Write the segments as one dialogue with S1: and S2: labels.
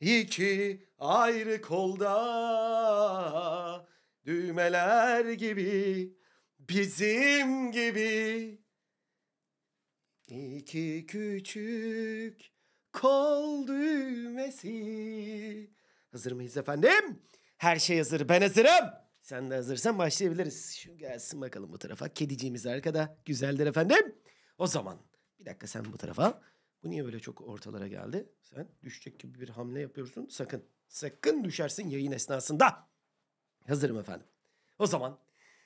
S1: İki ayrı kolda düğmeler gibi bizim gibi iki küçük kol düğmesi. Hazır mıyız efendim? Her şey hazır. Ben hazırım. Sen de hazırsan başlayabiliriz. Şu gelsin bakalım bu tarafa. Kediciğimiz arkada. Güzeldir efendim. O zaman bir dakika sen bu tarafa. Bu niye böyle çok ortalara geldi? Sen düşecek gibi bir hamle yapıyorsun. Sakın, sakın düşersin yayın esnasında. Hazırım efendim. O zaman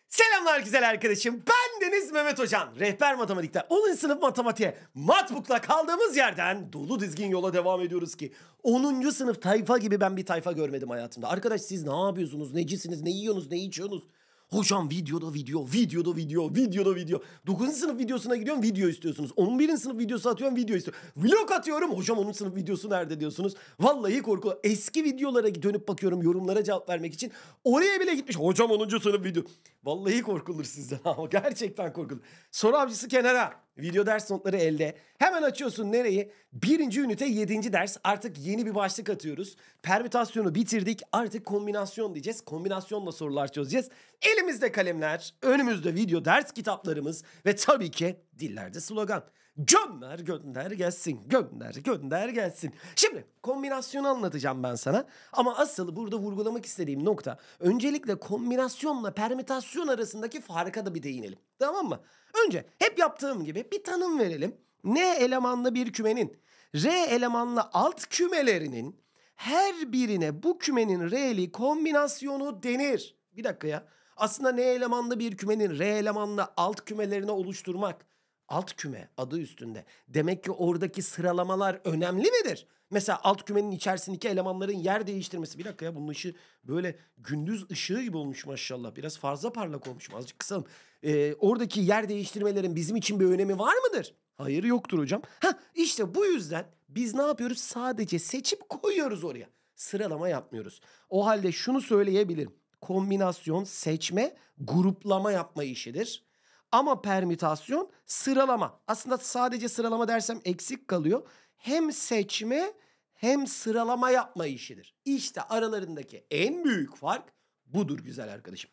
S1: selamlar güzel arkadaşım. Ben Deniz Mehmet Hocan. Rehber matematikte 10. sınıf matematiğe matbukla kaldığımız yerden dolu dizgin yola devam ediyoruz ki 10. sınıf tayfa gibi ben bir tayfa görmedim hayatımda. Arkadaş siz ne yapıyorsunuz? Necisiniz? Ne yiyorsunuz? Ne içiyorsunuz? Hocam videoda video, videoda video, videoda video. 9. sınıf videosuna gidiyorum video istiyorsunuz. 11. sınıf videosu atıyorum video istiyorum. Vlog atıyorum hocam onun sınıf videosu nerede diyorsunuz. Vallahi korku. Eski videolara dönüp bakıyorum yorumlara cevap vermek için. Oraya bile gitmiş hocam 10. sınıf video. Vallahi korkulur sizden ama gerçekten korkulur. Soru avcısı kenara. Video ders notları elde. Hemen açıyorsun nereyi? Birinci ünite yedinci ders. Artık yeni bir başlık atıyoruz. Permütasyonu bitirdik. Artık kombinasyon diyeceğiz. Kombinasyonla sorular çözeceğiz. Elimizde kalemler, önümüzde video ders kitaplarımız ve tabii ki Dillerde slogan. Gönder gönder gelsin. Gönder gönder gelsin. Şimdi kombinasyonu anlatacağım ben sana. Ama asıl burada vurgulamak istediğim nokta öncelikle kombinasyonla permütasyon arasındaki farka da bir değinelim. Tamam mı? Önce hep yaptığım gibi bir tanım verelim. N elemanlı bir kümenin R elemanlı alt kümelerinin her birine bu kümenin R'li kombinasyonu denir. Bir dakika ya. Aslında N elemanlı bir kümenin R elemanlı alt kümelerine oluşturmak Alt küme adı üstünde. Demek ki oradaki sıralamalar önemli midir? Mesela alt kümenin içerisindeki elemanların yer değiştirmesi. Bir dakika ya bunun ışığı böyle gündüz ışığı gibi olmuş maşallah. Biraz fazla parlak olmuş. Azıcık kısalım. Ee, oradaki yer değiştirmelerin bizim için bir önemi var mıdır? Hayır yoktur hocam. Ha işte bu yüzden biz ne yapıyoruz? Sadece seçip koyuyoruz oraya. Sıralama yapmıyoruz. O halde şunu söyleyebilirim. Kombinasyon, seçme, gruplama yapma işidir. Ama permütasyon sıralama. Aslında sadece sıralama dersem eksik kalıyor. Hem seçme hem sıralama yapma işidir. İşte aralarındaki en büyük fark budur güzel arkadaşım.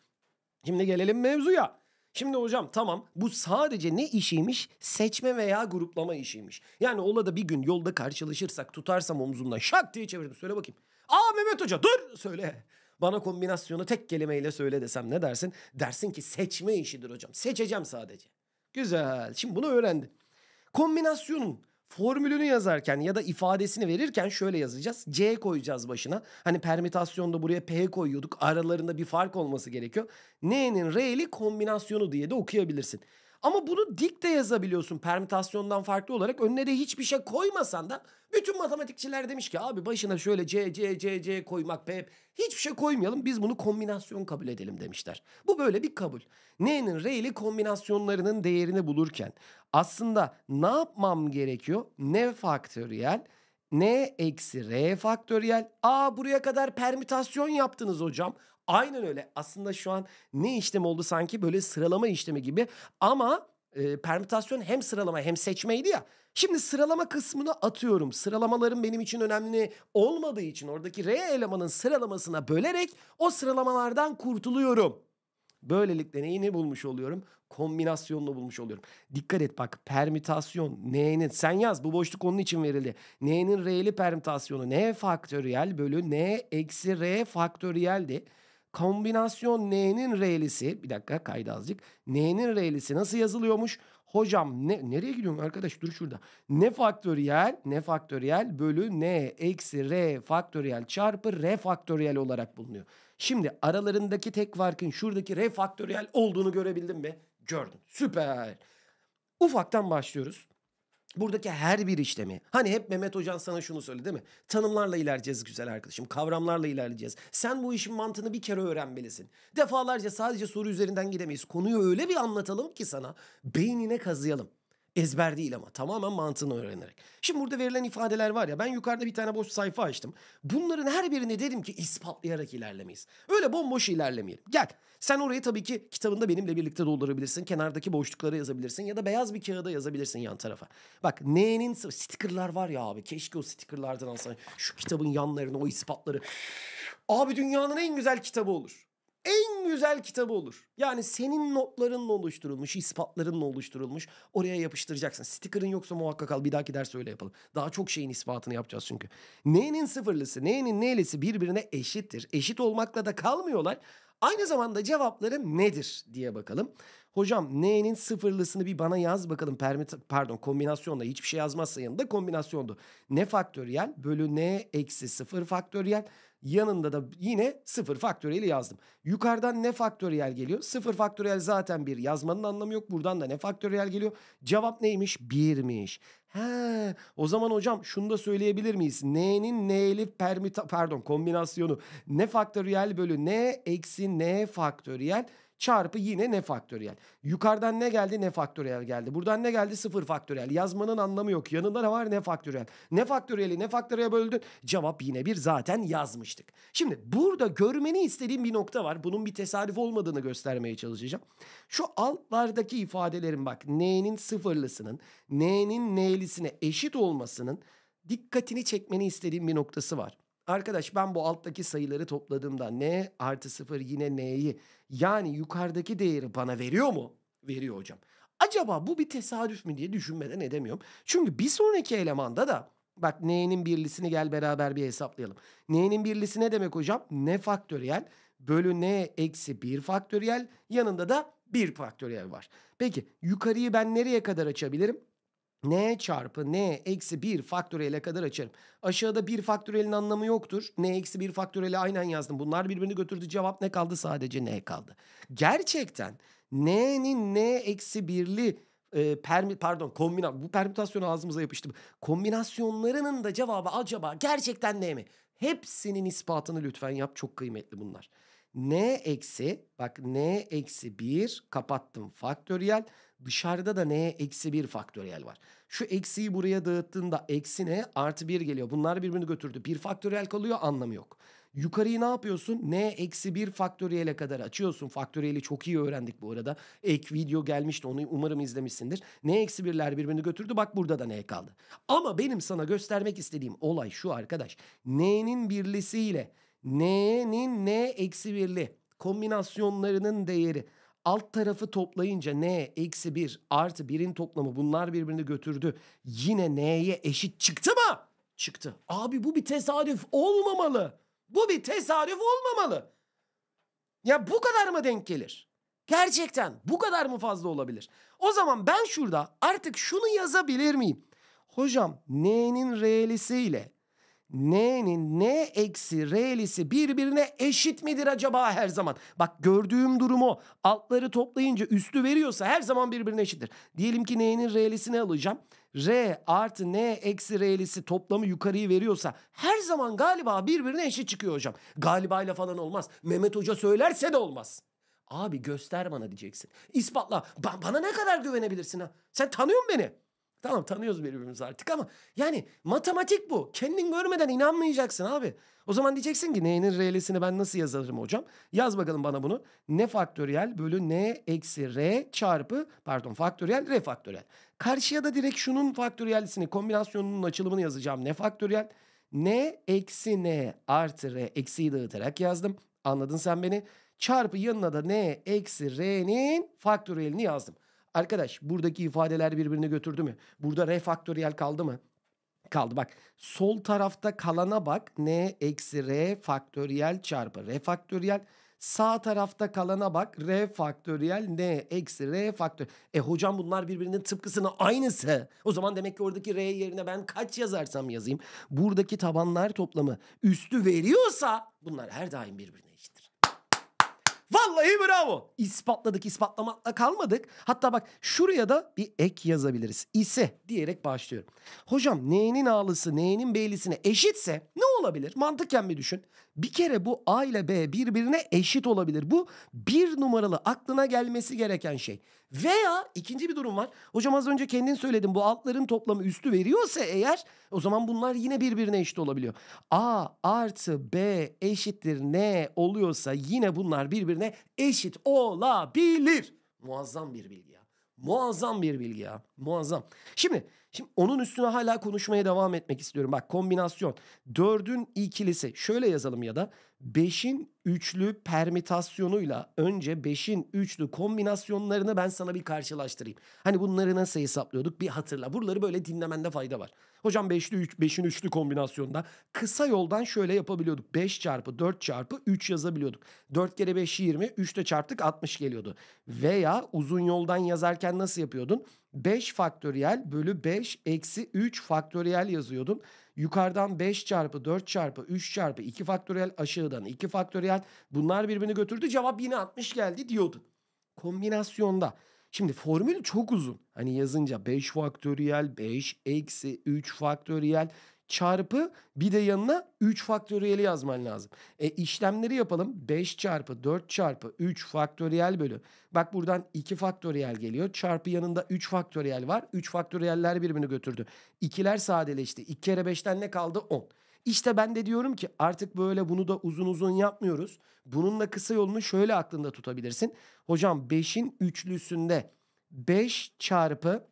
S1: Şimdi gelelim mevzuya. Şimdi hocam tamam bu sadece ne işiymiş? Seçme veya gruplama işiymiş. Yani ola da bir gün yolda karşılaşırsak tutarsam omzumdan şak diye çevirdim. Söyle bakayım. Aa Mehmet Hoca dur söyle. Bana kombinasyonu tek kelimeyle söyle desem ne dersin? Dersin ki seçme işidir hocam. Seçeceğim sadece. Güzel. Şimdi bunu öğrendin. Kombinasyonun formülünü yazarken ya da ifadesini verirken şöyle yazacağız. C koyacağız başına. Hani permütasyonda buraya P koyuyorduk. Aralarında bir fark olması gerekiyor. N'nin R'li kombinasyonu diye de okuyabilirsin. Ama bunu dik de yazabiliyorsun permütasyondan farklı olarak. Önüne de hiçbir şey koymasan da bütün matematikçiler demiş ki abi başına şöyle C, C, C, C koymak P. Hiçbir şey koymayalım biz bunu kombinasyon kabul edelim demişler. Bu böyle bir kabul. N'nin reyli kombinasyonlarının değerini bulurken aslında ne yapmam gerekiyor? N faktöriyel n eksi r faktöriyel. Aa buraya kadar permütasyon yaptınız hocam. Aynen öyle. Aslında şu an ne işlem oldu sanki böyle sıralama işlemi gibi ama e, permütasyon hem sıralama hem seçmeydi ya. Şimdi sıralama kısmını atıyorum. Sıralamaların benim için önemli olmadığı için oradaki R elemanın sıralamasına bölerek o sıralamalardan kurtuluyorum. Böylelikle neyi ne bulmuş oluyorum? Kombinasyonunu bulmuş oluyorum. Dikkat et bak permütasyon n'nin sen yaz bu boşluk onun için verildi. n'nin r'li permütasyonu n faktöriyel bölü n eksi r faktöriyeldi. Kombinasyon N'nin R'lisi bir dakika kaydı azıcık. N'nin R'lisi nasıl yazılıyormuş? Hocam ne, nereye gidiyorum arkadaş dur şurada. Ne faktöriyel ne faktöriyel bölü n eksi r faktöriyel çarpı r faktöriyel olarak bulunuyor. Şimdi aralarındaki tek farkın şuradaki r faktöriyel olduğunu görebildin mi? Gördün süper. Ufaktan başlıyoruz. Buradaki her bir işlemi. Hani hep Mehmet Hocan sana şunu söyledi değil mi? Tanımlarla ilerleyeceğiz güzel arkadaşım. Kavramlarla ilerleyeceğiz. Sen bu işin mantığını bir kere öğrenmelisin. Defalarca sadece soru üzerinden gidemeyiz. Konuyu öyle bir anlatalım ki sana beynine kazıyalım. Ezber değil ama tamamen mantığını öğrenerek. Şimdi burada verilen ifadeler var ya ben yukarıda bir tane boş sayfa açtım. Bunların her birini dedim ki ispatlayarak ilerlemeyiz. Öyle bomboş ilerlemeyelim. Gel sen orayı tabii ki kitabında benimle birlikte doldurabilirsin. Kenardaki boşluklara yazabilirsin ya da beyaz bir kağıda yazabilirsin yan tarafa. Bak neyinin stickerlar var ya abi keşke o stickerlardan alsan. Şu kitabın yanlarına o ispatları. Abi dünyanın en güzel kitabı olur en güzel kitabı olur. Yani senin notlarınla oluşturulmuş, ispatlarınla oluşturulmuş. Oraya yapıştıracaksın. Sticker'ın yoksa muhakkak al. Bir dahaki ders öyle yapalım. Daha çok şeyin ispatını yapacağız çünkü. Neyenin sıfırlısı, neyenin neylesi birbirine eşittir. Eşit olmakla da kalmıyorlar. Aynı zamanda cevapları nedir diye bakalım. Hocam N'nin sıfırlısını bir bana yaz bakalım. Permit, pardon kombinasyonla hiçbir şey yazmazsa yanında kombinasyondu. Ne faktöriyel bölü N eksi sıfır faktöriyel. Yanında da yine sıfır faktöriyeli yazdım. Yukarıdan ne faktöriyel geliyor? Sıfır faktöriyel zaten bir yazmanın anlamı yok. Buradan da ne faktöriyel geliyor? Cevap neymiş? Birmiş. He, o zaman hocam şunu da söyleyebilir miyiz? N'nin N'li permüta pardon kombinasyonu ne faktöriyel bölü N eksi N faktöriyel çarpı yine ne faktöriyel. Yukarıdan ne geldi ne faktöriyel geldi. Buradan ne geldi sıfır faktöriyel. Yazmanın anlamı yok. Yanında ne var ne faktöriyel. Ne faktöriyeli ne faktöriye böldün. Cevap yine bir zaten yazmıştık. Şimdi burada görmeni istediğim bir nokta var. Bunun bir tesadüf olmadığını göstermeye çalışacağım. Şu altlardaki ifadelerin bak n'nin sıfırlısının n'nin n'lisine eşit olmasının dikkatini çekmeni istediğim bir noktası var. Arkadaş ben bu alttaki sayıları topladığımda n artı 0 yine n'yi yani yukarıdaki değeri bana veriyor mu? Veriyor hocam. Acaba bu bir tesadüf mü diye düşünmeden edemiyorum. Çünkü bir sonraki elemanda da bak n'nin birlisini gel beraber bir hesaplayalım. n'nin birlisi ne demek hocam? n faktöriyel bölü n eksi 1 faktöriyel yanında da 1 faktöriyel var. Peki yukarıyı ben nereye kadar açabilirim? n çarpı n eksi 1 faktöriyele kadar açarım. Aşağıda 1 faktöriyelin anlamı yoktur. n eksi 1 faktöriyeli aynen yazdım. Bunlar birbirini götürdü. Cevap ne kaldı? Sadece n kaldı. Gerçekten n'nin n eksi 1'li e, permi, pardon kombina bu permütasyon ağzımıza yapıştı. Kombinasyonlarının da cevabı acaba gerçekten n mi? Hepsinin ispatını lütfen yap. Çok kıymetli bunlar. n eksi bak n eksi 1 kapattım faktöriyel Dışarıda da neye? Eksi bir faktöriyel var. Şu eksiyi buraya dağıttığında eksi ne? Artı bir geliyor. Bunlar birbirini götürdü. Bir faktöriyel kalıyor anlamı yok. Yukarıyı ne yapıyorsun? N eksi bir faktöriyele kadar açıyorsun. Faktöriyeli çok iyi öğrendik bu arada. Ek video gelmişti onu umarım izlemişsindir. N eksi birler birbirini götürdü bak burada da N kaldı. Ama benim sana göstermek istediğim olay şu arkadaş. N'nin birlisiyle N'nin N eksi birli kombinasyonlarının değeri Alt tarafı toplayınca n eksi 1 artı 1'in toplamı bunlar birbirini götürdü. Yine n'ye eşit çıktı mı? Çıktı. Abi bu bir tesadüf olmamalı. Bu bir tesadüf olmamalı. Ya bu kadar mı denk gelir? Gerçekten bu kadar mı fazla olabilir? O zaman ben şurada artık şunu yazabilir miyim? Hocam n'nin r'lisi ile N'nin N eksi R'lisi birbirine eşit midir acaba her zaman? Bak gördüğüm durumu altları toplayınca üstü veriyorsa her zaman birbirine eşittir. Diyelim ki N'nin R'lisini alacağım. R artı N eksi R'lisi toplamı yukarıyı veriyorsa her zaman galiba birbirine eşit çıkıyor hocam. Galibayla falan olmaz. Mehmet Hoca söylerse de olmaz. Abi göster bana diyeceksin. İspatla. Ba bana ne kadar güvenebilirsin ha? Sen tanıyorsun beni. Tamam tanıyoruz birbirimizi artık ama yani matematik bu. Kendin görmeden inanmayacaksın abi. O zaman diyeceksin ki n'nin r'lisini ben nasıl yazarım hocam? Yaz bakalım bana bunu. N faktöriyel bölü n eksi r çarpı pardon faktöriyel r faktöriyel. Karşıya da direkt şunun faktöriyellisini kombinasyonunun açılımını yazacağım. N faktöriyel? n eksi n artı r eksiyi dağıtarak yazdım. Anladın sen beni. Çarpı yanına da n eksi r'nin faktöriyelini yazdım. Arkadaş buradaki ifadeler birbirini götürdü mü? Burada refaktöriyel kaldı mı? kaldı. Bak sol tarafta kalana bak. N eksi R faktöriyel çarpı R faktöriyel. Sağ tarafta kalana bak. R faktöriyel N eksi R faktöriyel. E hocam bunlar birbirinin tıpkısının aynısı. O zaman demek ki oradaki R yerine ben kaç yazarsam yazayım. Buradaki tabanlar toplamı üstü veriyorsa bunlar her daim birbirine. Vallahi bravo. İspatladık ispatlamakla kalmadık. Hatta bak şuraya da bir ek yazabiliriz. İse diyerek başlıyorum. Hocam neyinin A'lısı neyinin B'lisine eşitse ne olabilir? Mantıken bir düşün. Bir kere bu A ile B birbirine eşit olabilir. Bu bir numaralı aklına gelmesi gereken şey. Veya ikinci bir durum var. Hocam az önce kendin söyledin bu altların toplamı üstü veriyorsa eğer o zaman bunlar yine birbirine eşit olabiliyor. A artı B eşittir N oluyorsa yine bunlar birbirine eşit olabilir. Muazzam bir bilgi ya. Muazzam bir bilgi ya. Muazzam. Şimdi Şimdi onun üstüne hala konuşmaya devam etmek istiyorum. Bak kombinasyon. 4'ün ikilisi. Şöyle yazalım ya da 5'in üçlü permütasyonuyla önce 5'in üçlü kombinasyonlarını ben sana bir karşılaştırayım. Hani bunları nasıl hesaplıyorduk bir hatırla. Buraları böyle dinlemende fayda var. Hocam 5'li 3, 5'in üçlü kombinasyonda kısa yoldan şöyle yapabiliyorduk. 5 çarpı 4 çarpı 3 yazabiliyorduk. 4 kere 5 20, 3 de çarptık 60 geliyordu. Veya uzun yoldan yazarken nasıl yapıyordun? 5 faktöriyel bölü 5 eksi 3 faktöriyel yazıyordum. Yukarıdan 5 çarpı 4 çarpı 3 çarpı 2 faktöriyel aşağıdan 2 faktöriyel bunlar birbirini götürdü cevap yine 60 geldi diyordun. Kombinasyonda şimdi formül çok uzun hani yazınca 5 faktöriyel 5 eksi 3 faktöriyel çarpı bir de yanına 3 faktöriyeli yazman lazım. E işlemleri yapalım. 5 çarpı 4 çarpı 3 faktöriyel bölü. Bak buradan 2 faktöriyel geliyor. Çarpı yanında 3 faktöriyel var. 3 faktöriyeller birbirini götürdü. İkiler sadeleşti. 2 kere 5'ten ne kaldı? 10. İşte ben de diyorum ki artık böyle bunu da uzun uzun yapmıyoruz. Bununla kısa yolunu şöyle aklında tutabilirsin. Hocam 5'in üçlüsünde 5 çarpı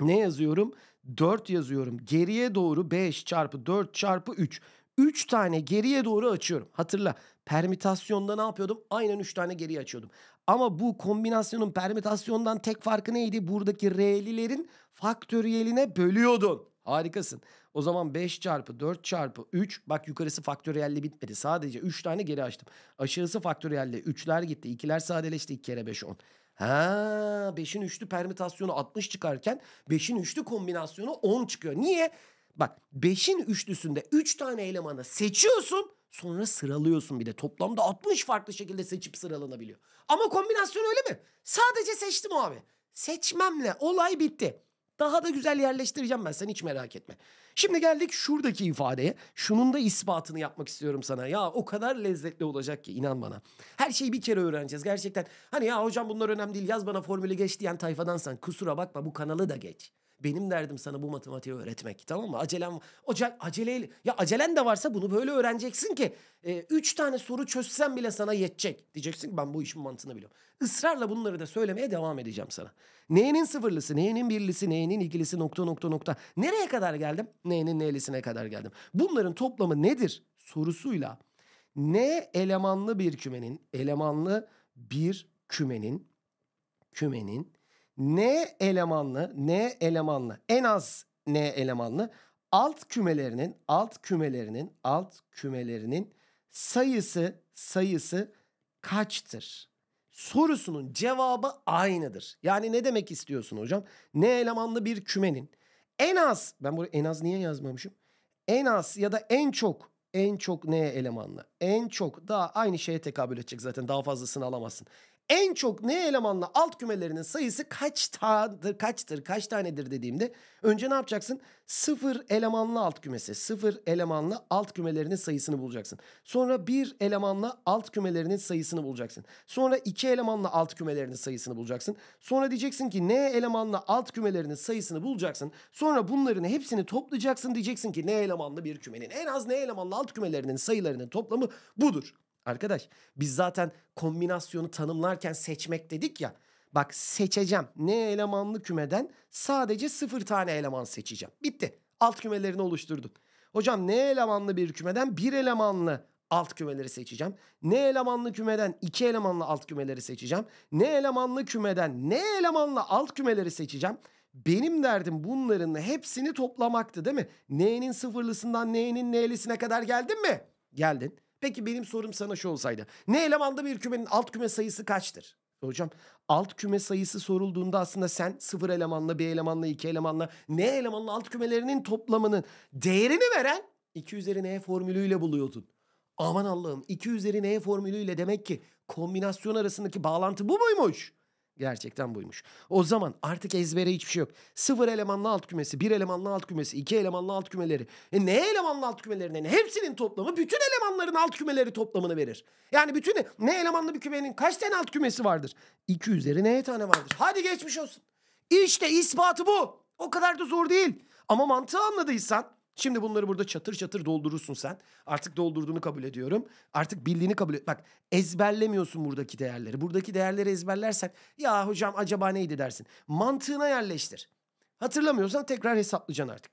S1: ne yazıyorum? 4 yazıyorum. Geriye doğru 5 çarpı 4 çarpı 3. 3 tane geriye doğru açıyorum. Hatırla permütasyonda ne yapıyordum? Aynen 3 tane geriye açıyordum. Ama bu kombinasyonun permütasyondan tek farkı neydi? Buradaki R'lilerin faktöriyeline bölüyordun. Harikasın. O zaman 5 çarpı 4 çarpı 3. Bak yukarısı faktöriyelle bitmedi. Sadece 3 tane geri açtım. Aşağısı faktöriyelle 3'ler gitti. 2'ler sadeleşti. 2 kere 5 10. Ha 5'in üçlü permütasyonu 60 çıkarken 5'in üçlü kombinasyonu 10 çıkıyor. Niye? Bak 5'in üçlüsünde 3 üç tane elemanı seçiyorsun sonra sıralıyorsun bir de. Toplamda 60 farklı şekilde seçip sıralanabiliyor. Ama kombinasyon öyle mi? Sadece seçtim abi. Seçmemle olay bitti. Daha da güzel yerleştireceğim ben sen hiç merak etme. Şimdi geldik şuradaki ifadeye. Şunun da ispatını yapmak istiyorum sana. Ya o kadar lezzetli olacak ki inan bana. Her şeyi bir kere öğreneceğiz gerçekten. Hani ya hocam bunlar önemli değil yaz bana formülü geç diyen tayfadansan kusura bakma bu kanalı da geç. Benim derdim sana bu matematiği öğretmek tamam mı? Acelem acel aceleyle ya acelen de varsa bunu böyle öğreneceksin ki e, üç tane soru çözsen bile sana yetecek. Diyeceksin ki ben bu işin mantığını biliyorum. Israrla bunları da söylemeye devam edeceğim sana. Neyinin sıfırlısı, neyinin birlisi, neyinin ikilisi nokta nokta nokta. Nereye kadar geldim? Neyinin neylisine kadar geldim. Bunların toplamı nedir sorusuyla ne elemanlı bir kümenin, elemanlı bir kümenin kümenin N elemanlı, N elemanlı, en az N elemanlı alt kümelerinin, alt kümelerinin, alt kümelerinin sayısı, sayısı kaçtır? Sorusunun cevabı aynıdır. Yani ne demek istiyorsun hocam? N elemanlı bir kümenin en az, ben burada en az niye yazmamışım? En az ya da en çok en çok N elemanlı? En çok daha aynı şeye tekabül edecek zaten. Daha fazlasını alamazsın en çok ne elemanla alt kümelerinin sayısı kaç tadır, kaçtır, kaç tanedir dediğimde önce ne yapacaksın? Sıfır elemanlı alt kümesi, sıfır elemanlı alt kümelerinin sayısını bulacaksın. Sonra bir elemanlı alt kümelerinin sayısını bulacaksın. Sonra iki elemanlı alt kümelerinin sayısını bulacaksın. Sonra diyeceksin ki ne elemanlı alt kümelerinin sayısını bulacaksın. Sonra bunların hepsini toplayacaksın diyeceksin ki ne elemanlı bir kümenin en az ne elemanlı alt kümelerinin sayılarının toplamı budur. Arkadaş biz zaten kombinasyonu tanımlarken seçmek dedik ya. Bak seçeceğim. Ne elemanlı kümeden sadece sıfır tane eleman seçeceğim. Bitti. Alt kümelerini oluşturdun. Hocam ne elemanlı bir kümeden bir elemanlı alt kümeleri seçeceğim. Ne elemanlı kümeden iki elemanlı alt kümeleri seçeceğim. Ne elemanlı kümeden ne elemanlı alt kümeleri seçeceğim. Benim derdim bunların hepsini toplamaktı değil mi? N'nin sıfırlısından N'nin N'lisine kadar geldin mi? Geldin. Peki benim sorum sana şu olsaydı. Ne elemanda bir kümenin alt küme sayısı kaçtır? Hocam alt küme sayısı sorulduğunda aslında sen sıfır elemanla, bir elemanla, iki elemanla, ne elemanla alt kümelerinin toplamının değerini veren 2 üzeri n formülüyle buluyordun. Aman Allah'ım 2 üzeri n formülüyle demek ki kombinasyon arasındaki bağlantı bu muymuş? Gerçekten buymuş. O zaman artık ezbere hiçbir şey yok. Sıfır elemanlı alt kümesi, bir elemanlı alt kümesi, iki elemanlı alt kümeleri. E ne elemanlı alt ne Hepsinin toplamı bütün elemanların alt kümeleri toplamını verir. Yani bütün ne elemanlı bir kümenin kaç tane alt kümesi vardır? İki üzeri ne tane vardır? Hadi geçmiş olsun. İşte ispatı bu. O kadar da zor değil. Ama mantığı anladıysan Şimdi bunları burada çatır çatır doldurursun sen. Artık doldurduğunu kabul ediyorum. Artık bildiğini kabul et. Bak ezberlemiyorsun buradaki değerleri. Buradaki değerleri ezberlersen ya hocam acaba neydi dersin. Mantığına yerleştir. Hatırlamıyorsan tekrar hesaplayacaksın artık.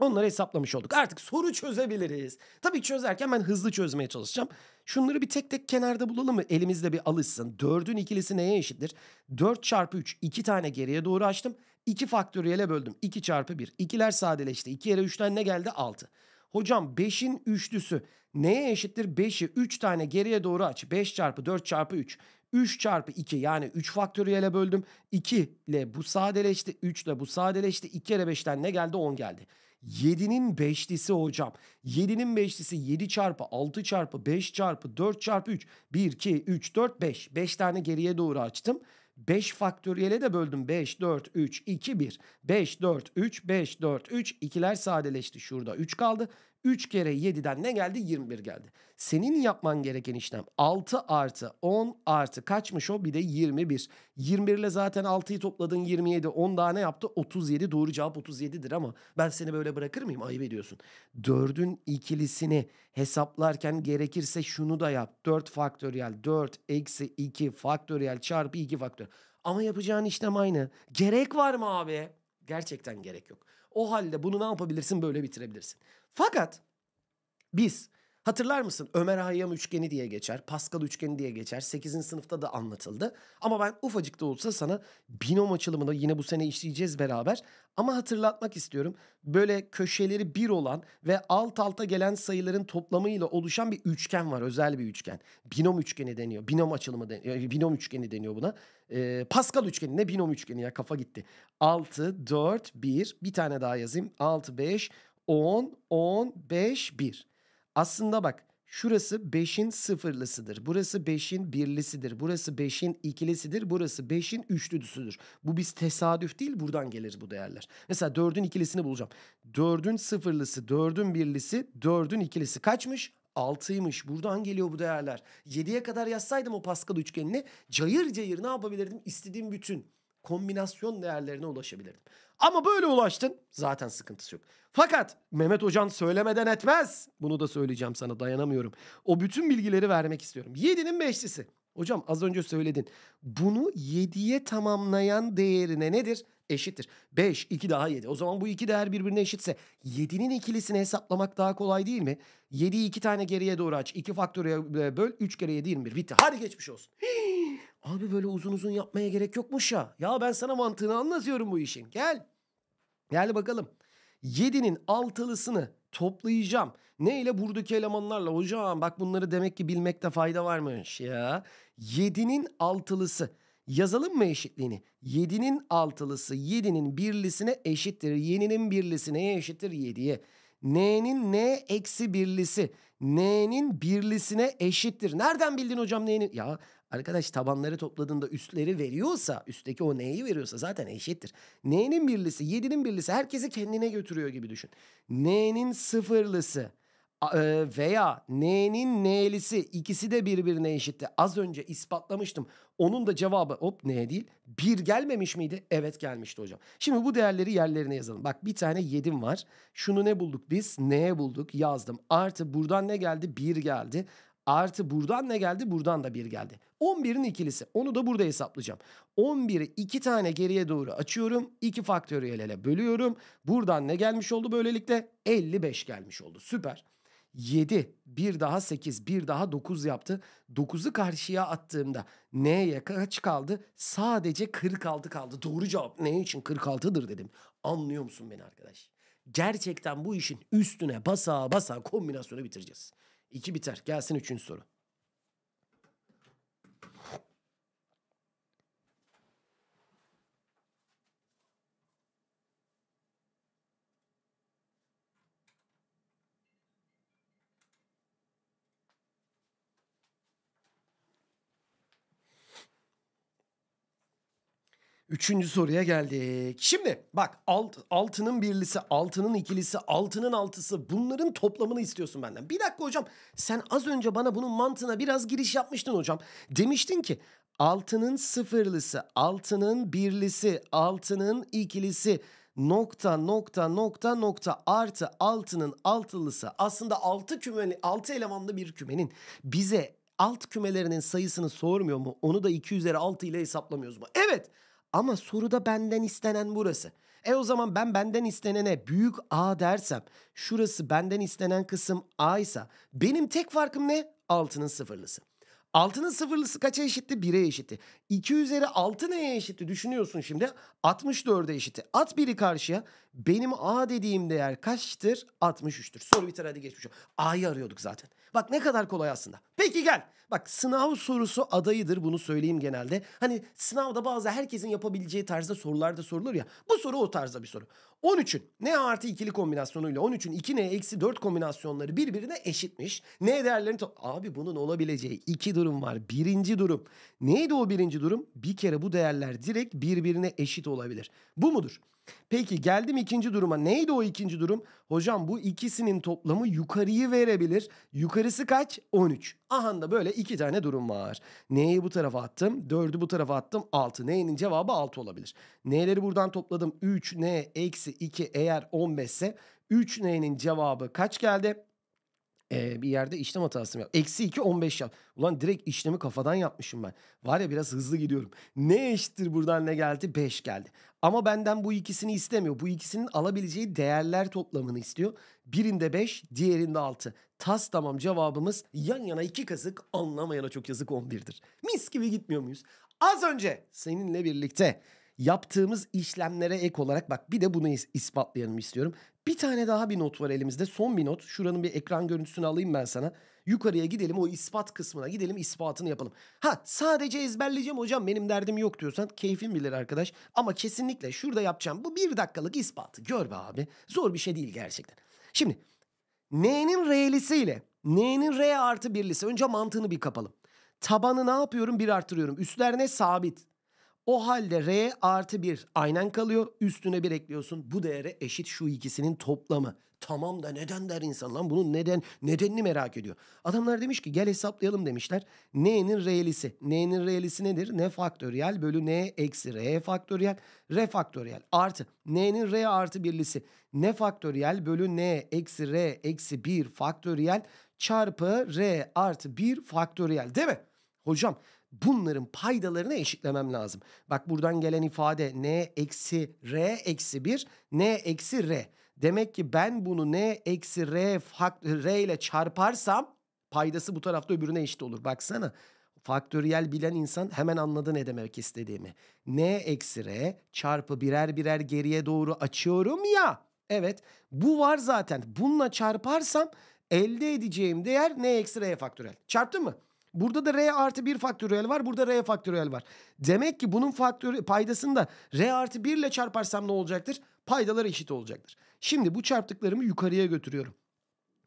S1: Onları hesaplamış olduk. Artık soru çözebiliriz. Tabii çözerken ben hızlı çözmeye çalışacağım. Şunları bir tek tek kenarda bulalım mı? Elimizde bir alışsın. 4'ün ikilisi neye eşittir? 4 çarpı 3 2 tane geriye doğru açtım. 2 faktöriyele böldüm. 2 çarpı 1. İkiler sadeleşti. 2 yere 3'ten ne geldi? 6. Hocam 5'in üçlüsü neye eşittir? 5'i 3 tane geriye doğru aç. 5 çarpı 4 çarpı 3. 3 çarpı 2 yani 3 faktöriyele böldüm. 2 ile bu sadeleşti. 3 ile bu sadeleşti. 2 kere 5'ten ne geldi? 10 geldi. 7'nin 5'lisi hocam. 7'nin 5'lisi 7 çarpı 6 çarpı 5 çarpı 4 çarpı 3. 1, 2, 3, 4, 5. 5 tane geriye doğru açtım. 5 faktöriyele de böldüm. 5, 4, 3, 2, 1. 5, 4, 3, 5, 4, 3. İkiler sadeleşti şurada. 3 kaldı. 3 kere 7'den ne geldi? 21 geldi. Senin yapman gereken işlem 6 artı 10 artı kaçmış o? Bir de 21. 21 ile zaten 6'yı topladın 27. 10 daha ne yaptı? 37. Doğru cevap 37'dir ama ben seni böyle bırakır mıyım? Ayıp ediyorsun. 4'ün ikilisini hesaplarken gerekirse şunu da yap. 4 faktöriyel 4 eksi 2 faktöriyel çarpı 2 faktör. Ama yapacağın işlem aynı. Gerek var mı abi? Gerçekten gerek yok. O halde bunu ne yapabilirsin böyle bitirebilirsin. Fakat biz hatırlar mısın Ömer Hayyam üçgeni diye geçer, Pascal üçgeni diye geçer. 8. sınıfta da anlatıldı. Ama ben ufacık da olsa sana binom açılımını yine bu sene işleyeceğiz beraber. Ama hatırlatmak istiyorum. Böyle köşeleri bir olan ve alt alta gelen sayıların toplamıyla oluşan bir üçgen var. Özel bir üçgen. Binom üçgeni deniyor. Binom açılımı deniyor. E, binom üçgeni deniyor buna. Ee, Pascal üçgeni ne binom üçgeni ya kafa gitti. 6, 4, 1. Bir tane daha yazayım. 6, 5, 10, 10, 5, 1. Aslında bak şurası 5'in sıfırlısıdır. Burası 5'in birlisidir. Burası 5'in ikilisidir. Burası 5'in üçlüsüdür. Bu biz tesadüf değil buradan gelir bu değerler. Mesela 4'ün ikilisini bulacağım. 4'ün sıfırlısı, 4'ün birlisi, 4'ün ikilisi kaçmış? 6'ymış. Buradan geliyor bu değerler. 7'ye kadar yazsaydım o Pascal üçgenini cayır cayır ne yapabilirdim? İstediğim bütün kombinasyon değerlerine ulaşabilirdim. Ama böyle ulaştın zaten sıkıntısı yok. Fakat Mehmet Hocan söylemeden etmez. Bunu da söyleyeceğim sana dayanamıyorum. O bütün bilgileri vermek istiyorum. 7'nin 5'lisi. Hocam az önce söyledin. Bunu 7'ye tamamlayan değerine nedir? Eşittir. 5, 2 daha 7. O zaman bu iki değer birbirine eşitse 7'nin ikilisini hesaplamak daha kolay değil mi? 7'yi 2 tane geriye doğru aç. 2 faktöriye e, böl. 3 kere 7, 21. Bitti. Hadi geçmiş olsun. Abi böyle uzun uzun yapmaya gerek yokmuş ya. Ya ben sana mantığını anlatıyorum bu işin. Gel. Gel bakalım. 7'nin altılısını toplayacağım. Ne ile buradaki elemanlarla? Hocam bak bunları demek ki bilmekte fayda varmış ya. 7'nin altılısı. Yazalım mı eşitliğini? 7'nin altılısı 7'nin birlisine eşittir. Yeninin birlisi neye eşittir? 7'ye. N'nin N eksi birlisi. N'nin birlisine eşittir. Nereden bildin hocam N'nin? Ya Arkadaş tabanları topladığında üstleri veriyorsa, üstteki o neyi veriyorsa zaten eşittir. N'nin birlisi, 7'nin birlisi herkesi kendine götürüyor gibi düşün. N'nin sıfırlısı e, veya N'nin N'lisi ikisi de birbirine eşitti. Az önce ispatlamıştım. Onun da cevabı hop N değil. Bir gelmemiş miydi? Evet gelmişti hocam. Şimdi bu değerleri yerlerine yazalım. Bak bir tane 7'm var. Şunu ne bulduk biz? N bulduk yazdım. Artı buradan ne geldi? 1 geldi. Artı buradan ne geldi? Buradan da 1 geldi. 11'in ikilisi. Onu da burada hesaplayacağım. 11'i 2 tane geriye doğru açıyorum. 2 faktöriyel ele bölüyorum. Buradan ne gelmiş oldu böylelikle? 55 gelmiş oldu. Süper. 7, bir daha 8, bir daha 9 yaptı. 9'u karşıya attığımda neye kaç kaldı? Sadece 46 kaldı. Doğru cevap ne için 46'dır dedim. Anlıyor musun beni arkadaş? Gerçekten bu işin üstüne basa basa kombinasyonu bitireceğiz. 2 biter. Gelsin 3. soru. Üçüncü soruya geldik. Şimdi bak alt, altının birlisi, altının ikilisi, altının altısı bunların toplamını istiyorsun benden. Bir dakika hocam sen az önce bana bunun mantığına biraz giriş yapmıştın hocam. Demiştin ki altının sıfırlısı, altının birlisi, altının ikilisi nokta nokta nokta nokta artı altının altılısı aslında altı kümeli altı elemanlı bir kümenin bize alt kümelerinin sayısını sormuyor mu? Onu da 2 üzeri 6 ile hesaplamıyoruz mu? Evet. Ama soruda benden istenen burası. E o zaman ben benden istenene büyük A dersem, şurası benden istenen kısım A ise benim tek farkım ne? Altının sıfırlısı. Altının sıfırlısı kaça eşitti? 1'e eşitti. 2 üzeri 6 neye eşitti? Düşünüyorsun şimdi. 64'e eşitti. At biri karşıya. Benim A dediğim değer kaçtır? 63'tür. Soru biter hadi geçmiş. A'yı arıyorduk zaten. Bak ne kadar kolay aslında. Peki gel. Bak sınav sorusu adayıdır bunu söyleyeyim genelde. Hani sınavda bazı herkesin yapabileceği tarzda sorular da sorulur ya. Bu soru o tarzda bir soru. 13'ün n artı ikili kombinasyonuyla 13'ün 2n eksi 4 kombinasyonları birbirine eşitmiş. N değerlerini... to. Abi bunun olabileceği iki durum var. Birinci durum. Neydi o birinci durum? Bir kere bu değerler direkt birbirine eşit olabilir. Bu mudur? Peki geldim ikinci duruma. Neydi o ikinci durum? Hocam bu ikisinin toplamı yukarıyı verebilir. Yukarısı kaç? 13. Aha da böyle iki tane durum var. Neyi bu tarafa attım. 4'ü bu tarafa attım. 6. N'nin cevabı 6 olabilir. N'leri buradan topladım. 3 N eksi 2 eğer 15 ise 3 N'nin cevabı kaç geldi? Ee, bir yerde işlem hatası mı yap? Eksi 2 15 yap. Ulan direkt işlemi kafadan yapmışım ben. Var ya biraz hızlı gidiyorum. Ne eşittir buradan ne geldi? 5 geldi. Ama benden bu ikisini istemiyor. Bu ikisinin alabileceği değerler toplamını istiyor. Birinde 5, diğerinde 6. Tas tamam cevabımız yan yana iki kazık anlamayana çok yazık 11'dir. Mis gibi gitmiyor muyuz? Az önce seninle birlikte yaptığımız işlemlere ek olarak bak bir de bunu is- ispatlayalım istiyorum. Bir tane daha bir not var elimizde. Son bir not. Şuranın bir ekran görüntüsünü alayım ben sana. Yukarıya gidelim o ispat kısmına gidelim ispatını yapalım. Ha sadece ezberleyeceğim hocam benim derdim yok diyorsan keyfin bilir arkadaş. Ama kesinlikle şurada yapacağım bu bir dakikalık ispatı. Gör be abi zor bir şey değil gerçekten. Şimdi n'nin r'lisiyle n'nin r artı birlisi önce mantığını bir kapalım. Tabanı ne yapıyorum? Bir artırıyorum. Üstler ne? Sabit. O halde R artı 1 aynen kalıyor. Üstüne 1 ekliyorsun. Bu değere eşit şu ikisinin toplamı. Tamam da neden der insan lan bunun neden nedenini merak ediyor. Adamlar demiş ki gel hesaplayalım demişler. N'nin reelisi. N'nin reelisi nedir? N faktöriyel bölü N eksi R faktöriyel. R faktöriyel artı. N'nin R artı birlisi. N faktöriyel bölü N eksi R eksi 1 faktöriyel çarpı R artı 1 faktöriyel değil mi? Hocam bunların paydalarını eşitlemem lazım. Bak buradan gelen ifade n eksi r eksi 1 n eksi r. Demek ki ben bunu ne eksi r, fakt, r ile çarparsam paydası bu tarafta öbürüne eşit olur. Baksana faktöriyel bilen insan hemen anladı ne demek istediğimi. N eksi R çarpı birer birer geriye doğru açıyorum ya. Evet bu var zaten. Bununla çarparsam elde edeceğim değer N eksi R faktöriyel. Çarptın mı? Burada da R artı 1 faktöriyel var. Burada R faktöriyel var. Demek ki bunun faktör paydasını da R artı 1 ile çarparsam ne olacaktır? paydalar eşit olacaktır. Şimdi bu çarptıklarımı yukarıya götürüyorum.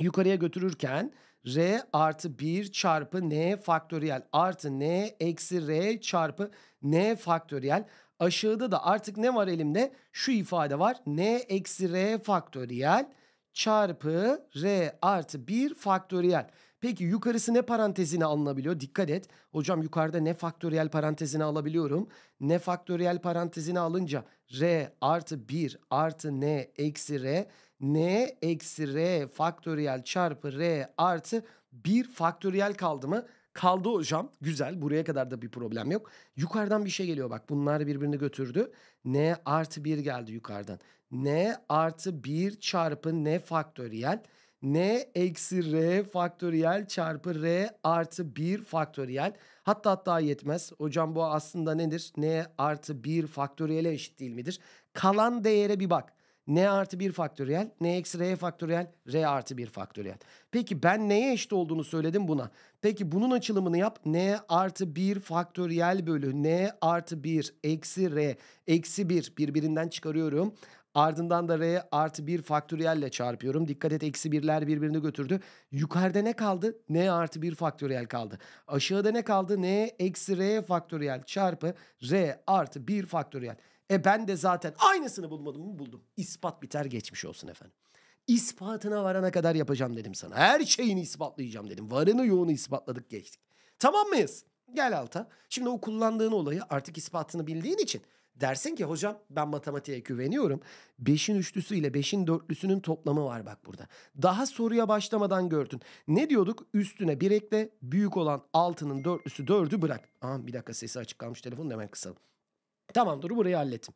S1: Yukarıya götürürken r artı 1 çarpı n faktöriyel artı n eksi r çarpı n faktöriyel. Aşağıda da artık ne var elimde? Şu ifade var. n eksi r faktöriyel çarpı r artı 1 faktöriyel. Peki yukarısı ne parantezine alınabiliyor? Dikkat et. Hocam yukarıda ne faktöriyel parantezine alabiliyorum? Ne faktöriyel parantezine alınca r artı 1 artı n eksi r n eksi r faktöriyel çarpı r artı 1 faktöriyel kaldı mı? Kaldı hocam. Güzel. Buraya kadar da bir problem yok. Yukarıdan bir şey geliyor bak. Bunlar birbirini götürdü. N artı 1 geldi yukarıdan. N artı 1 çarpı N faktöriyel n eksi r faktöriyel çarpı r artı 1 faktöriyel. Hatta hatta yetmez. Hocam bu aslında nedir? n artı 1 faktöriyele eşit değil midir? Kalan değere bir bak. n artı 1 faktöriyel, n eksi r faktöriyel, r artı 1 faktöriyel. Peki ben neye eşit olduğunu söyledim buna. Peki bunun açılımını yap. n artı 1 faktöriyel bölü n artı 1 eksi r eksi 1 birbirinden çıkarıyorum. Ardından da R'ye artı 1 ile çarpıyorum. Dikkat et eksi 1'ler birbirini götürdü. Yukarıda ne kaldı? N artı 1 faktöriyel kaldı. Aşağıda ne kaldı? N eksi R faktöriyel çarpı R artı 1 faktöriyel. E ben de zaten aynısını bulmadım mı buldum. İspat biter geçmiş olsun efendim. İspatına varana kadar yapacağım dedim sana. Her şeyini ispatlayacağım dedim. Varını yoğunu ispatladık geçtik. Tamam mıyız? Gel alta. Şimdi o kullandığın olayı artık ispatını bildiğin için dersin ki hocam ben matematiğe güveniyorum. 5'in üçlüsü ile 5'in dörtlüsünün toplamı var bak burada. Daha soruya başlamadan gördün. Ne diyorduk? Üstüne bir ekle büyük olan 6'nın dörtlüsü 4'ü bırak. Aha bir dakika sesi açık kalmış telefonun hemen kısalım. Tamam Tamamdır burayı hallettim.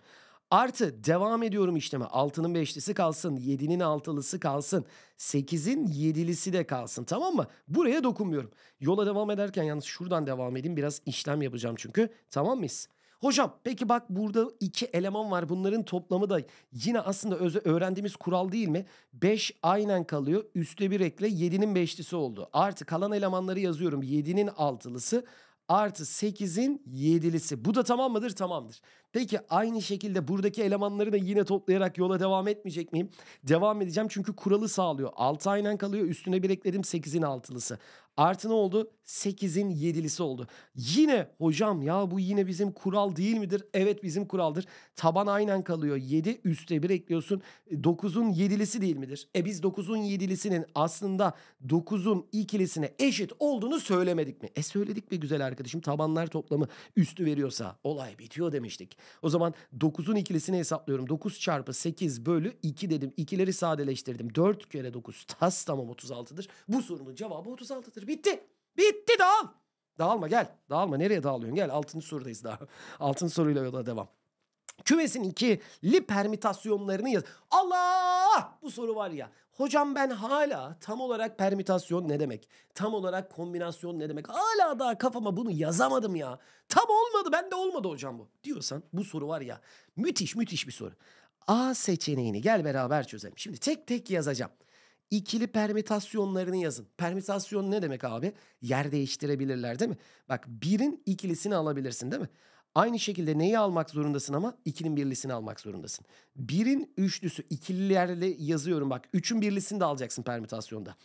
S1: Artı devam ediyorum işleme. 6'nın 5'lisi kalsın. 7'nin 6'lısı kalsın. 8'in 7'lisi de kalsın. Tamam mı? Buraya dokunmuyorum. Yola devam ederken yalnız şuradan devam edeyim. Biraz işlem yapacağım çünkü. Tamam mıyız? Hocam peki bak burada iki eleman var. Bunların toplamı da yine aslında öğrendiğimiz kural değil mi? 5 aynen kalıyor. Üstte bir ekle 7'nin 5'lisi oldu. Artı kalan elemanları yazıyorum. 7'nin 6'lısı artı 8'in 7'lisi. Bu da tamam mıdır? Tamamdır. Peki aynı şekilde buradaki elemanları da yine toplayarak yola devam etmeyecek miyim? Devam edeceğim çünkü kuralı sağlıyor. 6 aynen kalıyor üstüne bir ekledim 8'in altılısı. Artı ne oldu? 8'in yedilisi oldu. Yine hocam ya bu yine bizim kural değil midir? Evet bizim kuraldır. Taban aynen kalıyor. 7 üste 1 ekliyorsun. 9'un e, yedilisi değil midir? E biz 9'un yedilisinin aslında 9'un ikilisine eşit olduğunu söylemedik mi? E söyledik be güzel arkadaşım. Tabanlar toplamı üstü veriyorsa olay bitiyor demiştik. O zaman 9'un ikilisini hesaplıyorum. 9 çarpı 8 bölü 2 dedim. İkileri sadeleştirdim. 4 kere 9 tas tamam 36'dır. Bu sorunun cevabı 36'dır. Bitti. Bitti dağıl. Dağılma gel. Dağılma nereye dağılıyorsun? Gel 6. sorudayız daha. 6. soruyla yola devam. Kümesin ikili permütasyonlarını yaz. Allah! Bu soru var ya. Hocam ben hala tam olarak permütasyon ne demek? Tam olarak kombinasyon ne demek? Hala daha kafama bunu yazamadım ya. Tam olmadı bende olmadı hocam bu. Diyorsan bu soru var ya müthiş müthiş bir soru. A seçeneğini gel beraber çözelim. Şimdi tek tek yazacağım. İkili permütasyonlarını yazın. Permütasyon ne demek abi? Yer değiştirebilirler değil mi? Bak birin ikilisini alabilirsin değil mi? Aynı şekilde neyi almak zorundasın ama? ikinin birlisini almak zorundasın. Birin üçlüsü ikililerle yazıyorum bak. Üçün birlisini de alacaksın permütasyonda.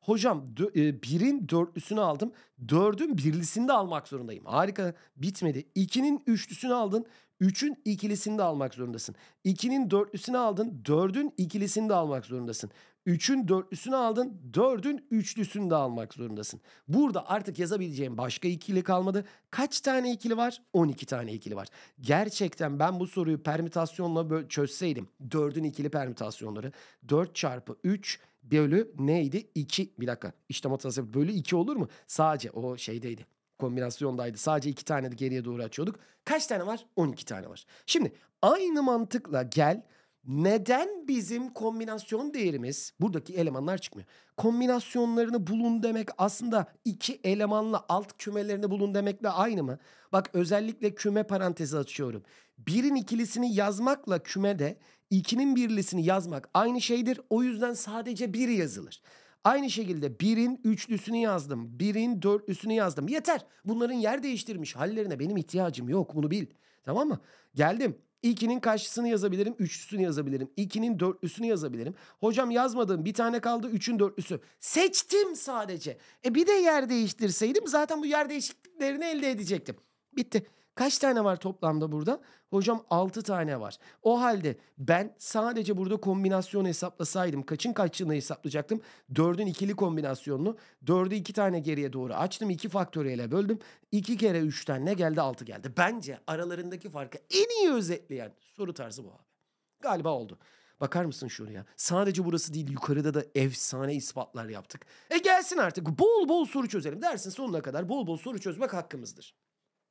S1: Hocam e, birin dörtlüsünü aldım. Dördün birlisini de almak zorundayım. Harika bitmedi. İkinin üçlüsünü aldın. Üçün ikilisini de almak zorundasın. İkinin dörtlüsünü aldın. Dördün ikilisini de almak zorundasın. 3'ün dörtlüsünü aldın. 4'ün üçlüsünü de almak zorundasın. Burada artık yazabileceğim başka ikili kalmadı. Kaç tane ikili var? 12 tane ikili var. Gerçekten ben bu soruyu permütasyonla çözseydim. 4'ün ikili permütasyonları. 4 çarpı 3 bölü neydi? 2. Bir dakika. İşlem hatası bölü 2 olur mu? Sadece o şeydeydi kombinasyondaydı. Sadece iki tane de geriye doğru açıyorduk. Kaç tane var? 12 tane var. Şimdi aynı mantıkla gel neden bizim kombinasyon değerimiz buradaki elemanlar çıkmıyor? Kombinasyonlarını bulun demek aslında iki elemanla alt kümelerini bulun demekle aynı mı? Bak özellikle küme parantezi açıyorum. Birin ikilisini yazmakla kümede ikinin birlisini yazmak aynı şeydir. O yüzden sadece biri yazılır. Aynı şekilde birin üçlüsünü yazdım. Birin dörtlüsünü yazdım. Yeter. Bunların yer değiştirmiş hallerine benim ihtiyacım yok. Bunu bil. Tamam mı? Geldim. İlkinin kaçlısını yazabilirim, üçlüsünü yazabilirim. İlkinin dörtlüsünü yazabilirim. Hocam yazmadığım bir tane kaldı, üçün dörtlüsü. Seçtim sadece. E bir de yer değiştirseydim zaten bu yer değişikliklerini elde edecektim. Bitti. Kaç tane var toplamda burada? Hocam 6 tane var. O halde ben sadece burada kombinasyon hesaplasaydım kaçın kaçını hesaplayacaktım? 4'ün ikili kombinasyonunu 4'ü 2 tane geriye doğru açtım. 2 faktöriyele böldüm. 2 kere 3'ten ne geldi? 6 geldi. Bence aralarındaki farkı en iyi özetleyen soru tarzı bu abi. Galiba oldu. Bakar mısın şuraya? Sadece burası değil yukarıda da efsane ispatlar yaptık. E gelsin artık bol bol soru çözelim. Dersin sonuna kadar bol bol soru çözmek hakkımızdır.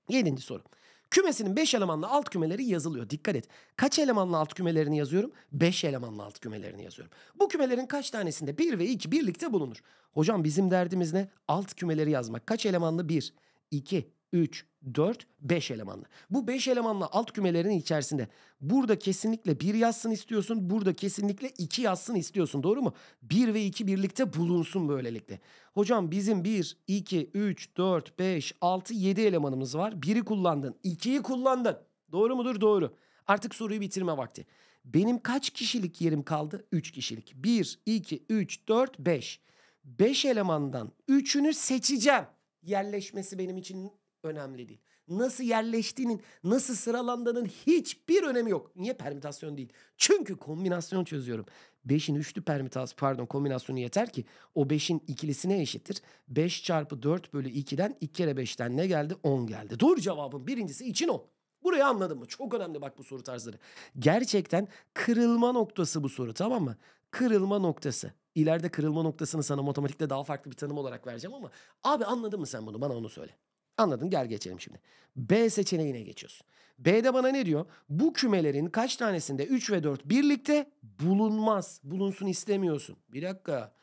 S1: Yedinci soru. Kümesinin 5 elemanlı alt kümeleri yazılıyor. Dikkat et. Kaç elemanlı alt kümelerini yazıyorum? 5 elemanlı alt kümelerini yazıyorum. Bu kümelerin kaç tanesinde 1 ve 2 birlikte bulunur? Hocam bizim derdimiz ne? Alt kümeleri yazmak. Kaç elemanlı? 1, 2, 3, 4, 5 elemanlı. Bu 5 elemanlı alt kümelerin içerisinde burada kesinlikle 1 yazsın istiyorsun. Burada kesinlikle 2 yazsın istiyorsun. Doğru mu? 1 ve 2 birlikte bulunsun böylelikle. Hocam bizim 1, 2, 3, 4, 5, 6, 7 elemanımız var. 1'i kullandın. 2'yi kullandın. Doğru mudur? Doğru. Artık soruyu bitirme vakti. Benim kaç kişilik yerim kaldı? 3 kişilik. 1, 2, 3, 4, 5. 5 elemandan 3'ünü seçeceğim. Yerleşmesi benim için önemli değil. Nasıl yerleştiğinin, nasıl sıralandığının hiçbir önemi yok. Niye permütasyon değil? Çünkü kombinasyon çözüyorum. 5'in üçlü permütasyon pardon kombinasyonu yeter ki o 5'in ikilisine eşittir. 5 çarpı 4 bölü 2'den 2 kere 5'ten ne geldi? 10 geldi. Doğru cevabın birincisi için o. Burayı anladın mı? Çok önemli bak bu soru tarzları. Gerçekten kırılma noktası bu soru tamam mı? Kırılma noktası. İleride kırılma noktasını sana matematikte daha farklı bir tanım olarak vereceğim ama abi anladın mı sen bunu? Bana onu söyle. Anladın gel geçelim şimdi. B seçeneğine geçiyoruz. B'de bana ne diyor? Bu kümelerin kaç tanesinde 3 ve 4 birlikte bulunmaz. Bulunsun istemiyorsun. Bir dakika.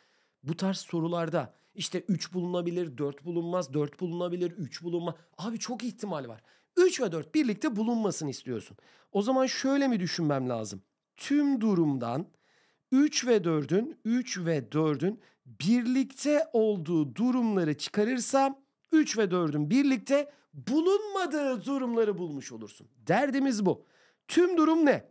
S1: Bu tarz sorularda işte 3 bulunabilir, 4 bulunmaz, 4 bulunabilir, 3 bulunmaz. Abi çok ihtimal var. 3 ve 4 birlikte bulunmasını istiyorsun. O zaman şöyle mi düşünmem lazım? Tüm durumdan 3 ve 4'ün 3 ve 4'ün birlikte olduğu durumları çıkarırsam 3 ve 4'ün birlikte bulunmadığı durumları bulmuş olursun. Derdimiz bu. Tüm durum ne?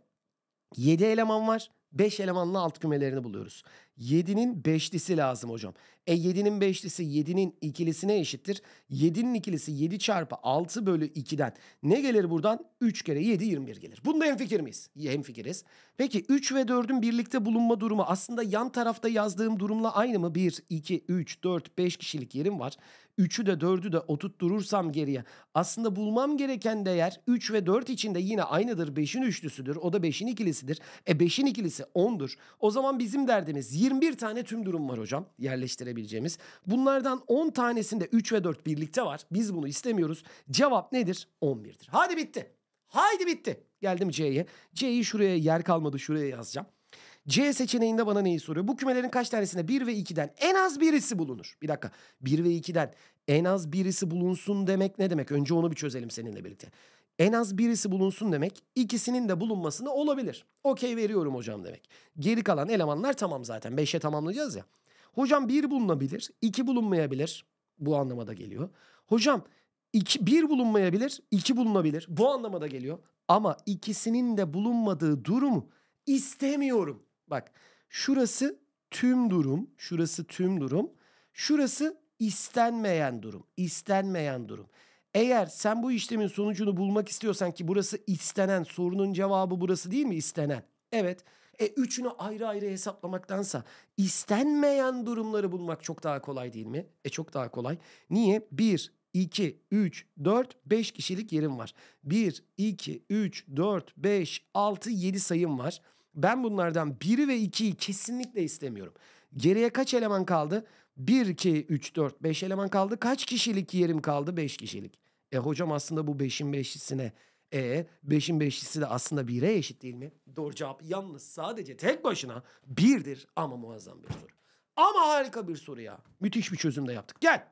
S1: 7 eleman var. 5 elemanla alt kümelerini buluyoruz. 7'nin beşlisi lazım hocam. E 7'nin beşlisi 7'nin ikilisine eşittir. 7'nin ikilisi 7 çarpı 6 bölü 2'den. Ne gelir buradan? 3 kere 7 21 gelir. Bunda hemfikir miyiz? Hemfikiriz. Peki 3 ve 4'ün birlikte bulunma durumu aslında yan tarafta yazdığım durumla aynı mı? 1, 2, 3, 4, 5 kişilik yerim var. 3'ü de 4'ü de oturtturursam geriye. Aslında bulmam gereken değer 3 ve 4 içinde yine aynıdır. 5'in üçlüsüdür. O da 5'in ikilisidir. E 5'in ikilisi 10'dur. O zaman bizim derdimiz 21 tane tüm durum var hocam yerleştirebileceğimiz. Bunlardan 10 tanesinde 3 ve 4 birlikte var. Biz bunu istemiyoruz. Cevap nedir? 11'dir. Hadi bitti. Haydi bitti. Geldim C'ye. C'yi şuraya yer kalmadı şuraya yazacağım. C seçeneğinde bana neyi soruyor? Bu kümelerin kaç tanesinde 1 ve 2'den en az birisi bulunur? Bir dakika. 1 ve 2'den en az birisi bulunsun demek ne demek? Önce onu bir çözelim seninle birlikte en az birisi bulunsun demek ikisinin de bulunmasına olabilir. Okey veriyorum hocam demek. Geri kalan elemanlar tamam zaten beşe tamamlayacağız ya. Hocam bir bulunabilir iki bulunmayabilir bu anlamada geliyor. Hocam 2, 1 bulunmayabilir iki bulunabilir bu anlamada geliyor. Ama ikisinin de bulunmadığı durumu istemiyorum. Bak şurası tüm durum şurası tüm durum şurası istenmeyen durum istenmeyen durum. Eğer sen bu işlemin sonucunu bulmak istiyorsan ki burası istenen sorunun cevabı burası değil mi istenen? Evet. E üçünü ayrı ayrı hesaplamaktansa istenmeyen durumları bulmak çok daha kolay değil mi? E çok daha kolay. Niye? Bir, 2, 3, 4, 5 kişilik yerim var. 1, 2, 3, 4, 5, 6, 7 sayım var. Ben bunlardan 1'i ve 2'yi kesinlikle istemiyorum. Geriye kaç eleman kaldı? 1, 2, 3, 4, 5 eleman kaldı. Kaç kişilik yerim kaldı? 5 kişilik. E hocam aslında bu 5'in 5'lisine e 5'in 5'lisi de aslında 1'e eşit değil mi? Doğru cevap yalnız sadece tek başına 1'dir ama muazzam bir soru. Ama harika bir soru ya. Müthiş bir çözüm de yaptık. Gel.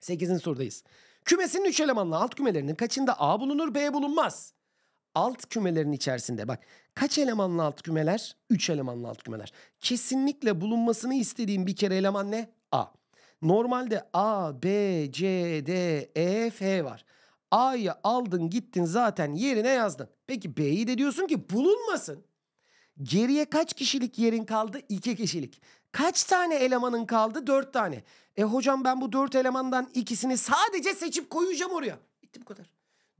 S1: 8. sorudayız. Kümesinin 3 elemanlı alt kümelerinin kaçında A bulunur B bulunmaz? Alt kümelerin içerisinde bak kaç elemanlı alt kümeler? 3 elemanlı alt kümeler. Kesinlikle bulunmasını istediğim bir kere eleman ne? A. Normalde A, B, C, D, E, F var. A'yı aldın gittin zaten yerine yazdın. Peki B'yi de diyorsun ki bulunmasın. Geriye kaç kişilik yerin kaldı? İki kişilik. Kaç tane elemanın kaldı? Dört tane. E hocam ben bu dört elemandan ikisini sadece seçip koyacağım oraya. Bitti bu kadar.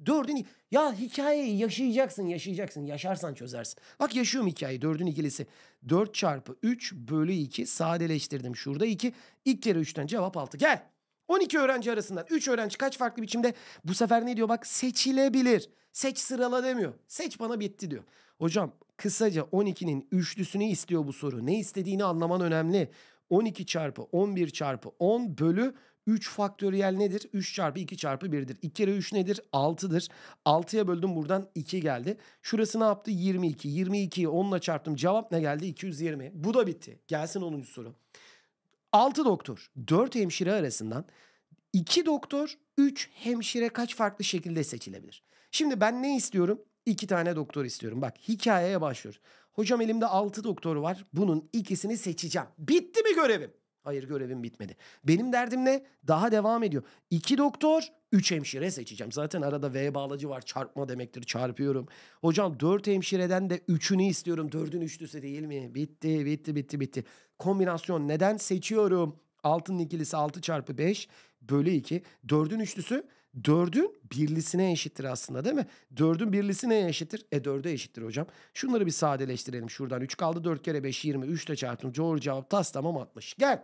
S1: Dördün ya hikayeyi yaşayacaksın yaşayacaksın yaşarsan çözersin. Bak yaşıyorum hikayeyi dördün ikilisi. 4 çarpı 3 bölü 2 sadeleştirdim. Şurada 2 İlk kere 3'ten cevap 6 gel. 12 öğrenci arasından 3 öğrenci kaç farklı biçimde bu sefer ne diyor bak seçilebilir. Seç sırala demiyor. Seç bana bitti diyor. Hocam kısaca 12'nin üçlüsünü istiyor bu soru. Ne istediğini anlaman önemli. 12 çarpı 11 çarpı 10 bölü 3 faktöriyel nedir? 3 çarpı 2 çarpı 1'dir. 2 kere 3 nedir? 6'dır. 6'ya böldüm buradan 2 geldi. Şurası ne yaptı? 22. 22'yi 10 ile çarptım. Cevap ne geldi? 220. Bu da bitti. Gelsin 10. soru. 6 doktor, 4 hemşire arasından 2 doktor, 3 hemşire kaç farklı şekilde seçilebilir? Şimdi ben ne istiyorum? 2 tane doktor istiyorum. Bak hikayeye başlıyor. Hocam elimde 6 doktor var. Bunun ikisini seçeceğim. Bitti mi görevim? Hayır görevim bitmedi. Benim derdim ne? Daha devam ediyor. İki doktor, üç hemşire seçeceğim. Zaten arada V bağlacı var. Çarpma demektir. Çarpıyorum. Hocam dört hemşireden de üçünü istiyorum. Dördün üçlüsü değil mi? Bitti, bitti, bitti, bitti. Kombinasyon neden seçiyorum? Altın ikilisi altı çarpı beş bölü iki. Dördün üçlüsü dördün birlisine eşittir aslında değil mi? Dördün birlisine eşittir. E dörde eşittir hocam. Şunları bir sadeleştirelim şuradan. 3 kaldı 4 kere 5 20. 3 de çarptım. Doğru cevap tas tamam 60. Gel.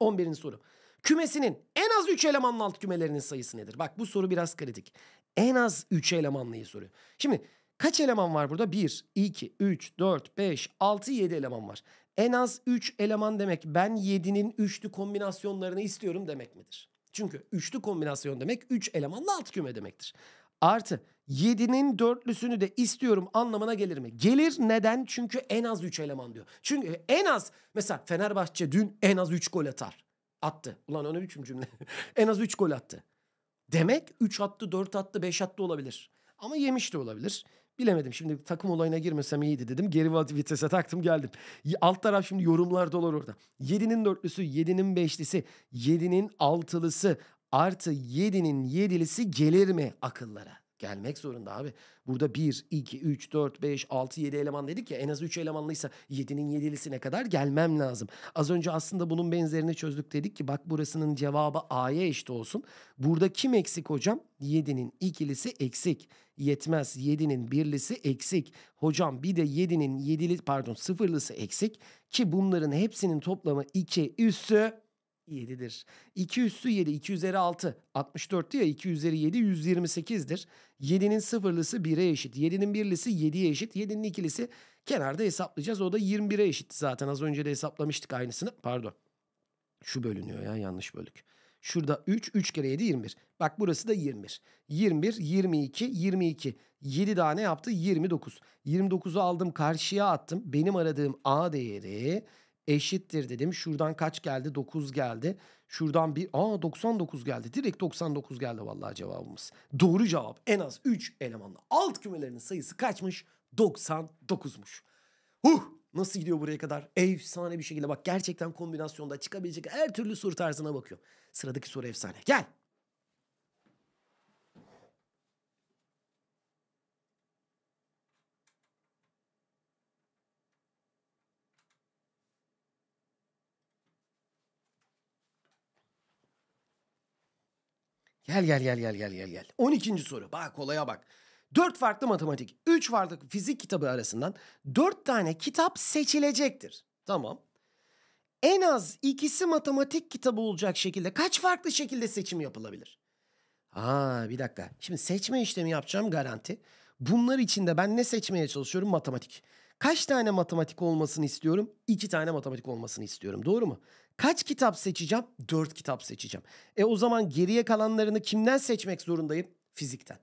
S1: 11. soru. Kümesinin en az 3 elemanlı alt kümelerinin sayısı nedir? Bak bu soru biraz kritik. En az 3 elemanlıyı soruyor. Şimdi kaç eleman var burada? 1, 2, 3, 4, 5, 6, 7 eleman var. En az 3 eleman demek ben 7'nin üçlü kombinasyonlarını istiyorum demek midir? Çünkü üçlü kombinasyon demek 3 üç elemanlı alt küme demektir. Artı 7'nin dörtlüsünü de istiyorum anlamına gelir mi? Gelir neden? Çünkü en az 3 eleman diyor. Çünkü en az mesela Fenerbahçe dün en az 3 gol atar. Attı. Ulan onu biçim cümle. en az 3 gol attı. Demek 3 attı, 4 attı, 5 attı olabilir. Ama yemiş de olabilir. Bilemedim şimdi takım olayına girmesem iyiydi dedim. Geri vitese taktım geldim. Alt taraf şimdi yorumlar dolu orada. 7'nin dörtlüsü, 7'nin beşlisi, 7'nin altılısı artı 7'nin yedilisi gelir mi akıllara? Gelmek zorunda abi. Burada 1, 2, 3, 4, 5, 6, 7 eleman dedik ya en az 3 elemanlıysa 7'nin 7'lisine kadar gelmem lazım. Az önce aslında bunun benzerini çözdük dedik ki bak burasının cevabı A'ya eşit olsun. Burada kim eksik hocam? 7'nin ikilisi eksik. Yetmez 7'nin birlisi eksik. Hocam bir de 7'nin 7'li pardon sıfırlısı eksik ki bunların hepsinin toplamı 2 üssü 7'dir. 2 üssü 7, 2 üzeri 6. 64'tü ya 2 üzeri 7 128'dir. 7'nin sıfırlısı 1'e eşit. 7'nin birlisi 7'ye eşit. 7'nin ikilisi kenarda hesaplayacağız. O da 21'e eşit zaten az önce de hesaplamıştık aynısını. Pardon. Şu bölünüyor ya yanlış bölük. Şurada 3, 3 kere 7 21. Bak burası da 21. 21, 22, 22. 7 daha ne yaptı? 29. 29'u aldım karşıya attım. Benim aradığım A değeri eşittir dedim. Şuradan kaç geldi? 9 geldi. Şuradan bir aa 99 geldi. Direkt 99 geldi vallahi cevabımız. Doğru cevap en az 3 elemanlı. Alt kümelerinin sayısı kaçmış? 99'muş. Huh! Nasıl gidiyor buraya kadar? Efsane bir şekilde bak gerçekten kombinasyonda çıkabilecek her türlü soru tarzına bakıyor. Sıradaki soru efsane. Gel. Gel gel gel gel gel gel gel. 12. soru. Bak kolaya bak. 4 farklı matematik, 3 farklı fizik kitabı arasından 4 tane kitap seçilecektir. Tamam. En az ikisi matematik kitabı olacak şekilde kaç farklı şekilde seçim yapılabilir? Aa bir dakika. Şimdi seçme işlemi yapacağım garanti. Bunlar içinde ben ne seçmeye çalışıyorum? Matematik. Kaç tane matematik olmasını istiyorum? İki tane matematik olmasını istiyorum. Doğru mu? Kaç kitap seçeceğim? Dört kitap seçeceğim. E o zaman geriye kalanlarını kimden seçmek zorundayım? Fizikten.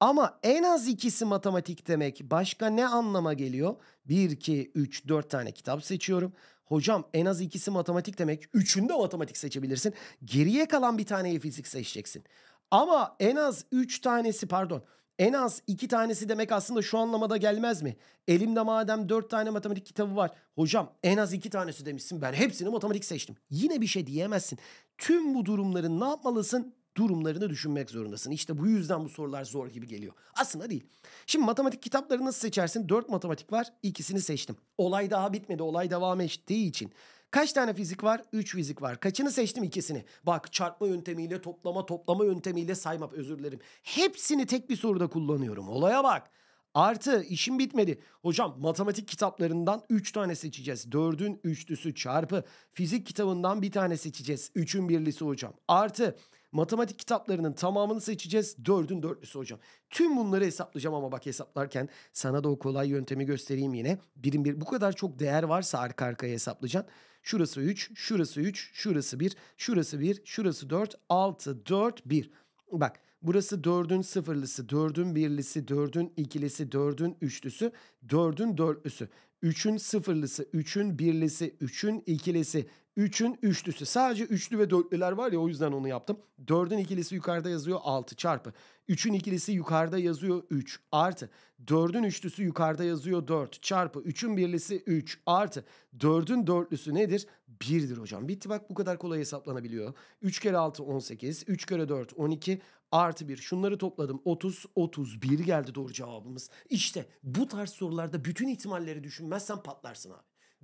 S1: Ama en az ikisi matematik demek başka ne anlama geliyor? Bir, iki, üç, dört tane kitap seçiyorum. Hocam en az ikisi matematik demek. Üçünde matematik seçebilirsin. Geriye kalan bir taneyi fizik seçeceksin. Ama en az üç tanesi pardon en az iki tanesi demek aslında şu anlamada gelmez mi? Elimde madem dört tane matematik kitabı var. Hocam en az iki tanesi demişsin ben hepsini matematik seçtim. Yine bir şey diyemezsin. Tüm bu durumların ne yapmalısın? Durumlarını düşünmek zorundasın. İşte bu yüzden bu sorular zor gibi geliyor. Aslında değil. Şimdi matematik kitapları nasıl seçersin? Dört matematik var. ikisini seçtim. Olay daha bitmedi. Olay devam ettiği için Kaç tane fizik var? 3 fizik var. Kaçını seçtim? ikisini. Bak çarpma yöntemiyle toplama, toplama yöntemiyle sayma özür dilerim. Hepsini tek bir soruda kullanıyorum. Olaya bak. Artı işim bitmedi. Hocam matematik kitaplarından 3 tane seçeceğiz. 4'ün üçlüsü çarpı. Fizik kitabından bir tane seçeceğiz. 3'ün birlisi hocam. Artı matematik kitaplarının tamamını seçeceğiz. 4'ün dörtlüsü hocam. Tüm bunları hesaplayacağım ama bak hesaplarken sana da o kolay yöntemi göstereyim yine. Birim bir bu kadar çok değer varsa arka arkaya hesaplayacaksın. Şurası 3, şurası 3, şurası 1, şurası 1, şurası 4, 6, 4, 1. Bak burası 4'ün sıfırlısı, 4'ün birlisi, 4'ün ikilisi, 4'ün üçlüsü, 4'ün dörtlüsü. 3'ün sıfırlısı, 3'ün birlisi, 3'ün ikilisi, 3'ün üçlüsü. Sadece üçlü ve dörtlüler var ya o yüzden onu yaptım. 4'ün ikilisi yukarıda yazıyor 6 çarpı. 3'ün ikilisi yukarıda yazıyor 3 artı. 4'ün üçlüsü yukarıda yazıyor 4 çarpı. 3'ün birlisi 3 artı. 4'ün dörtlüsü nedir? 1'dir hocam. Bitti bak bu kadar kolay hesaplanabiliyor. 3 kere 6 18. 3 kere 4 12 artı 1. Şunları topladım. 30, 31 geldi doğru cevabımız. İşte bu tarz sorularda bütün ihtimalleri düşünmezsen patlarsın abi.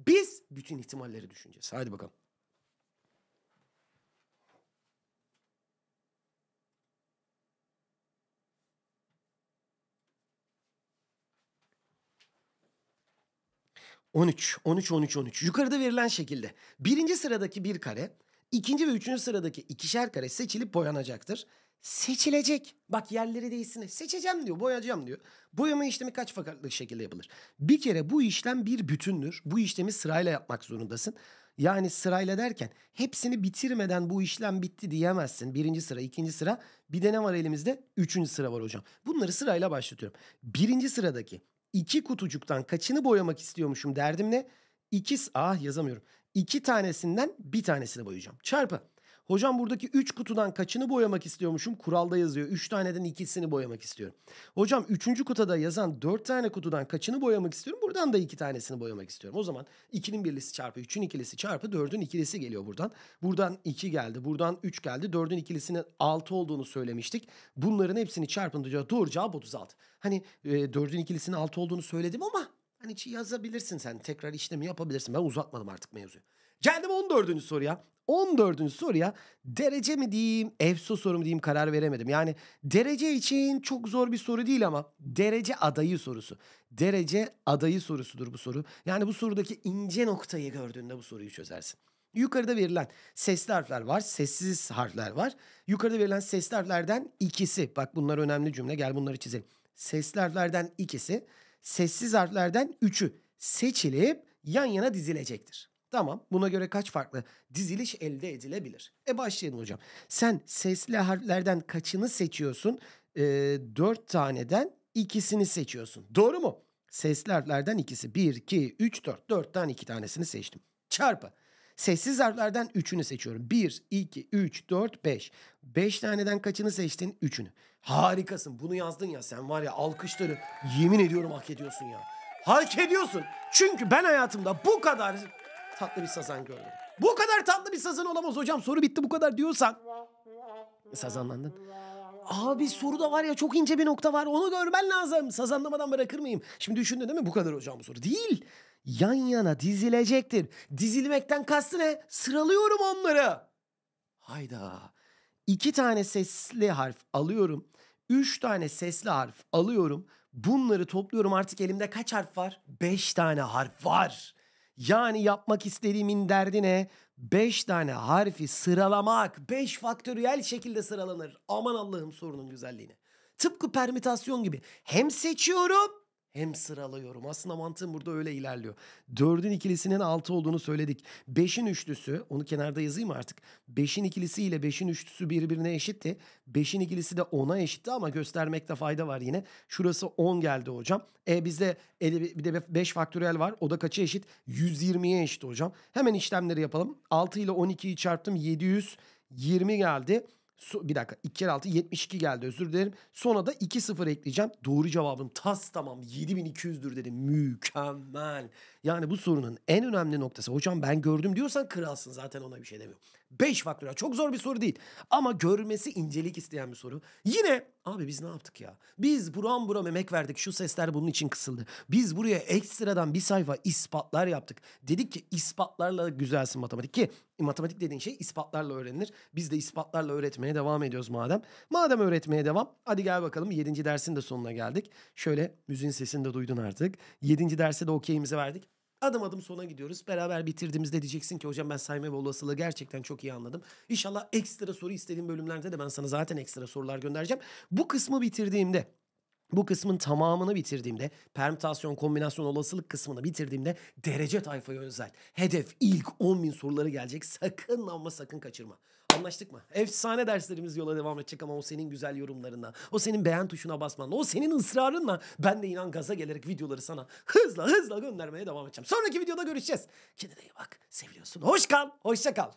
S1: Biz bütün ihtimalleri düşüneceğiz. Haydi bakalım. 13, 13, 13, 13. Yukarıda verilen şekilde birinci sıradaki bir kare, ikinci ve üçüncü sıradaki ikişer kare seçilip boyanacaktır. Seçilecek. Bak yerleri değişsin. Seçeceğim diyor, boyayacağım diyor. Boyama işlemi kaç farklı şekilde yapılır? Bir kere bu işlem bir bütündür. Bu işlemi sırayla yapmak zorundasın. Yani sırayla derken hepsini bitirmeden bu işlem bitti diyemezsin. Birinci sıra, ikinci sıra. Bir de ne var elimizde? Üçüncü sıra var hocam. Bunları sırayla başlatıyorum. Birinci sıradaki iki kutucuktan kaçını boyamak istiyormuşum derdim ne? İkis ah yazamıyorum. İki tanesinden bir tanesini boyayacağım. Çarpı Hocam buradaki 3 kutudan kaçını boyamak istiyormuşum? Kuralda yazıyor. 3 taneden ikisini boyamak istiyorum. Hocam 3. kutuda yazan 4 tane kutudan kaçını boyamak istiyorum? Buradan da 2 tanesini boyamak istiyorum. O zaman 2'nin birlisi çarpı 3'ün ikilisi çarpı 4'ün ikilisi geliyor buradan. Buradan 2 geldi. Buradan 3 geldi. 4'ün ikilisinin 6 olduğunu söylemiştik. Bunların hepsini çarpınca doğru cevap 36. Hani e, 4'ün ikilisinin 6 olduğunu söyledim ama Hani yazabilirsin sen. Tekrar işlemi yapabilirsin. Ben uzatmadım artık mevzuyu. Geldim 14. soruya. 14. soruya derece mi diyeyim, EFSO soru mu diyeyim karar veremedim. Yani derece için çok zor bir soru değil ama derece adayı sorusu. Derece adayı sorusudur bu soru. Yani bu sorudaki ince noktayı gördüğünde bu soruyu çözersin. Yukarıda verilen sesli harfler var, sessiz harfler var. Yukarıda verilen sesli harflerden ikisi. Bak bunlar önemli cümle. Gel bunları çizelim. Sesli harflerden ikisi, sessiz harflerden üçü seçilip yan yana dizilecektir. Tamam buna göre kaç farklı diziliş elde edilebilir? E başlayalım hocam. Sen sesli harflerden kaçını seçiyorsun? E, dört taneden ikisini seçiyorsun. Doğru mu? Sesli harflerden ikisi. Bir, iki, üç, dört. tane iki tanesini seçtim. Çarpı. Sessiz harflerden üçünü seçiyorum. Bir, iki, üç, dört, beş. Beş taneden kaçını seçtin? Üçünü. Harikasın. Bunu yazdın ya sen var ya alkışları yemin ediyorum hak ediyorsun ya. Hak ediyorsun. Çünkü ben hayatımda bu kadar tatlı bir sazan gördüm. Bu kadar tatlı bir sazan olamaz hocam. Soru bitti bu kadar diyorsan. E, sazanlandın. Abi soruda var ya çok ince bir nokta var. Onu görmen lazım. Sazanlamadan bırakır mıyım? Şimdi düşündün değil mi? Bu kadar hocam bu soru. Değil. Yan yana dizilecektir. Dizilmekten kastı ne? Sıralıyorum onları. Hayda. İki tane sesli harf alıyorum. Üç tane sesli harf alıyorum. Bunları topluyorum artık elimde kaç harf var? Beş tane harf var. Yani yapmak istediğimin derdine ne? 5 tane harfi sıralamak. 5 faktöriyel şekilde sıralanır. Aman Allah'ım sorunun güzelliğini. Tıpkı permütasyon gibi. Hem seçiyorum hem sıralıyorum. Aslında mantığım burada öyle ilerliyor. Dördün ikilisinin altı olduğunu söyledik. Beşin üçlüsü, onu kenarda yazayım artık. Beşin ikilisi ile beşin üçlüsü birbirine eşitti. Beşin ikilisi de ona eşitti ama göstermekte fayda var yine. Şurası on geldi hocam. E bizde e, bir de beş faktöriyel var. O da kaça eşit? 120'ye eşit hocam. Hemen işlemleri yapalım. Altı ile on ikiyi çarptım. 720 geldi bir dakika 2 kere 6 72 geldi özür dilerim. Sonra da 2-0 ekleyeceğim. Doğru cevabım tas tamam 7200'dür dedim. Mükemmel. Yani bu sorunun en önemli noktası. Hocam ben gördüm diyorsan kralsın zaten ona bir şey demiyorum. 5 faktöriyel. Çok zor bir soru değil. Ama görmesi incelik isteyen bir soru. Yine abi biz ne yaptık ya? Biz buram buram emek verdik. Şu sesler bunun için kısıldı. Biz buraya ekstradan bir sayfa ispatlar yaptık. Dedik ki ispatlarla güzelsin matematik ki matematik dediğin şey ispatlarla öğrenilir. Biz de ispatlarla öğretmeye devam ediyoruz madem. Madem öğretmeye devam hadi gel bakalım 7. dersin de sonuna geldik. Şöyle müziğin sesini de duydun artık. 7. derse de okeyimizi verdik. Adım adım sona gidiyoruz. Beraber bitirdiğimizde diyeceksin ki hocam ben sayma ve olasılığı gerçekten çok iyi anladım. İnşallah ekstra soru istediğim bölümlerde de ben sana zaten ekstra sorular göndereceğim. Bu kısmı bitirdiğimde bu kısmın tamamını bitirdiğimde, permütasyon, kombinasyon, olasılık kısmını bitirdiğimde derece tayfayı özel. Hedef ilk 10 bin soruları gelecek. Sakın ama sakın kaçırma. Anlaştık mı? Efsane derslerimiz yola devam edecek ama o senin güzel yorumlarına, o senin beğen tuşuna basmanla, o senin ısrarınla ben de inan gaza gelerek videoları sana hızla hızla göndermeye devam edeceğim. Sonraki videoda görüşeceğiz. Kendine iyi bak. Seviyorsun. Hoş kal. Hoşça kal.